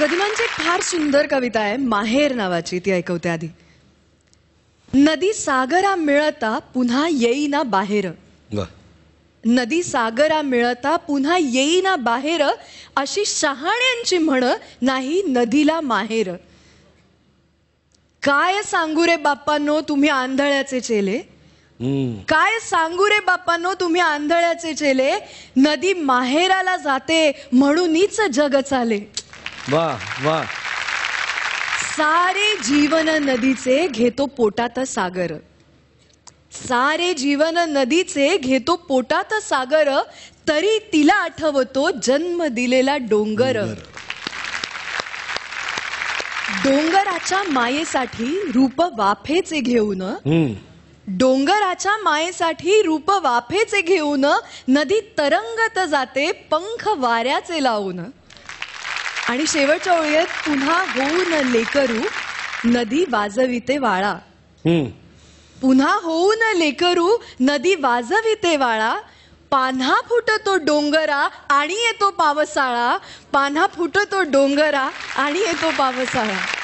गदिमांची एक फार सुंदर कविता आहे माहेर नावाची ती ऐकवते आधी नदी सागरा मिळता पुन्हा येईना बाहेर नदी सागरा मिळता पुन्हा येईना बाहेर अशी शहाण्यांची म्हण नाही नदीला माहेर काय सांगू रे बाप्पानो तुम्ही आंधळ्याचे चेले काय सांगू रे बाप्पांनो तुम्ही आंधळ्याचे चेले नदी माहेराला जाते म्हणूनच जग चाले वा वा सारे जीवन नदीचे घेतो पोटात सागर सारे जीवन नदीचे घेतो पोटात सागर तरी तिला आठवतो जन्म दिलेला डोंगर डोंगराच्या मायेसाठी रूप वाफेचे घेऊन डोंगराच्या मायेसाठी रूप वाफेचे घेऊन नदी तरंगत जाते पंख वाऱ्याचे लावून आणि शेवटच्या ओळीत पुन्हा होऊन लेकरू नदी वाजविते वाळा पुन्हा होऊन लेकरू नदी वाजविते वाळा पान्हा फुटतो डोंगरा आणि येतो पावसाळा पान्हा फुटतो डोंगरा आणि येतो पावसाळा